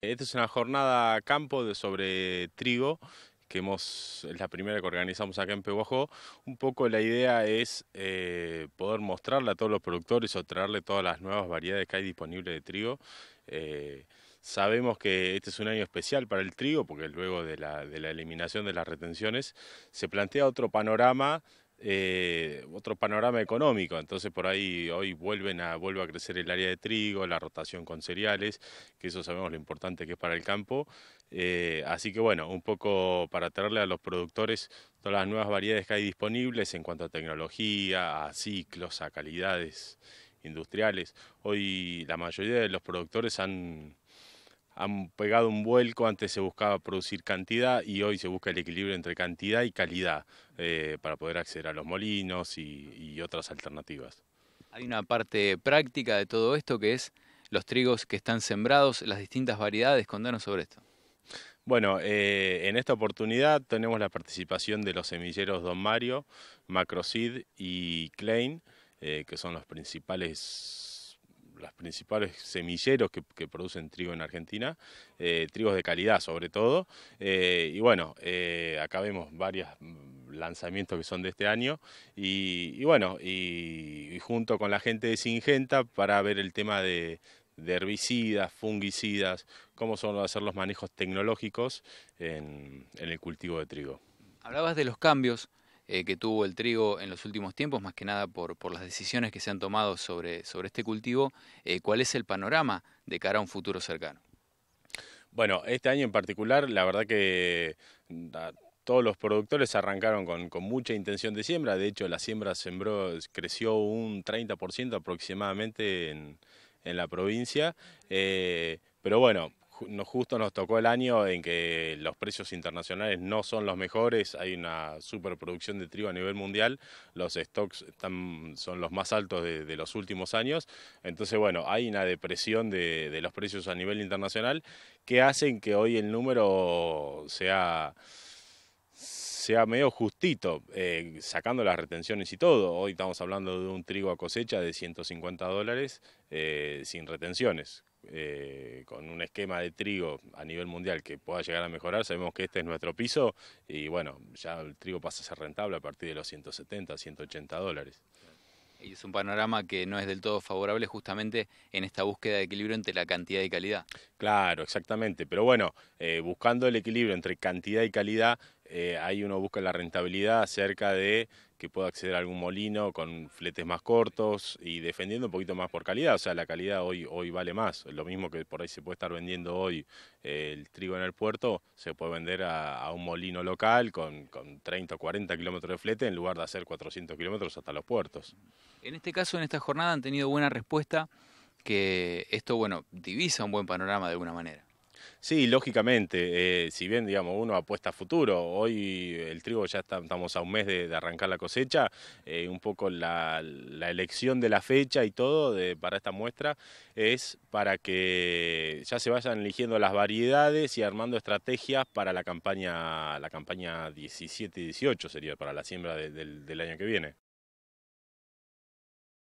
Esta es una jornada campo de sobre trigo que hemos, es la primera que organizamos acá en Pehuajó. Un poco la idea es eh, poder mostrarle a todos los productores o traerle todas las nuevas variedades que hay disponibles de trigo. Eh, sabemos que este es un año especial para el trigo porque luego de la eliminación de las retenciones se plantea otro panorama eh, otro panorama económico. Entonces por ahí hoy vuelven a, vuelve a crecer el área de trigo, la rotación con cereales, que eso sabemos lo importante que es para el campo. Eh, así que bueno, un poco para traerle a los productores todas las nuevas variedades que hay disponibles en cuanto a tecnología, a ciclos, a calidades industriales. Hoy la mayoría de los productores han han pegado un vuelco, antes se buscaba producir cantidad y hoy se busca el equilibrio entre cantidad y calidad eh, para poder acceder a los molinos y, otras alternativas. Hay una parte práctica de todo esto que es los trigos que están sembrados, las distintas variedades. Contanos sobre esto. Bueno, eh, en esta oportunidad tenemos la participación de los semilleros Don Mario, Macrosid y Klein, eh, que son los principales las principales semilleros que, producen trigo en Argentina, eh, trigos de calidad sobre todo. Eh, y bueno, eh, acá vemos varios mm, lanzamientos que son de este año. Y, bueno, y, junto con la gente de Singenta para ver el tema de, herbicidas, fungicidas, cómo son hacer los manejos tecnológicos en el cultivo de trigo. Hablabas de los cambios. Eh, que tuvo el trigo en los últimos tiempos, más que nada por, las decisiones que se han tomado sobre, sobre este cultivo, eh, ¿cuál es el panorama de cara a un futuro cercano? Bueno, este año en particular, la verdad que mm, todos los productores arrancaron con, mucha intención de siembra. De hecho, la siembra sembró, creció un 30% aproximadamente en, la provincia. Eh, pero bueno, justo nos tocó el año en que los precios internacionales no son los mejores, hay una superproducción de trigo a nivel mundial, los stocks son los más altos de, los últimos años, entonces bueno, hay una depresión de, los precios a nivel internacional que hacen que hoy el número sea sea medio justito, eh, sacando las retenciones y todo. Hoy estamos hablando de un trigo a cosecha de 150 dólares eh, sin retenciones, eh, con un esquema de trigo a nivel mundial que pueda llegar a mejorar, sabemos que este es nuestro piso y bueno, ya el trigo pasa a ser rentable a partir de los 170, 180 dólares. Y es un panorama que no es del todo favorable justamente en esta búsqueda de equilibrio entre la cantidad y calidad. Claro, exactamente. Pero bueno, eh, buscando el equilibrio entre cantidad y calidad, eh, ahí uno busca la rentabilidad cerca de que pueda acceder a algún molino con fletes más cortos y defendiendo un poquito más por calidad. O sea, la calidad hoy, hoy vale más. Lo mismo que por ahí se puede estar vendiendo hoy eh, el trigo en el puerto, se puede vender a, un molino local con, con 30 o 40 kilómetros de flete en lugar de hacer 400 kilómetros hasta los puertos. En este caso, en esta jornada han tenido buena respuesta, que esto, bueno, divisa un buen panorama de alguna manera. Sí, lógicamente, eh, si bien digamos uno apuesta a futuro, hoy el trigo ya está, estamos a un mes de, arrancar la cosecha, eh, un poco la, elección de la fecha y todo para esta muestra es para que ya se vayan eligiendo las variedades y armando estrategias para la campaña, la campaña 17-18 sería para la siembra del año que viene.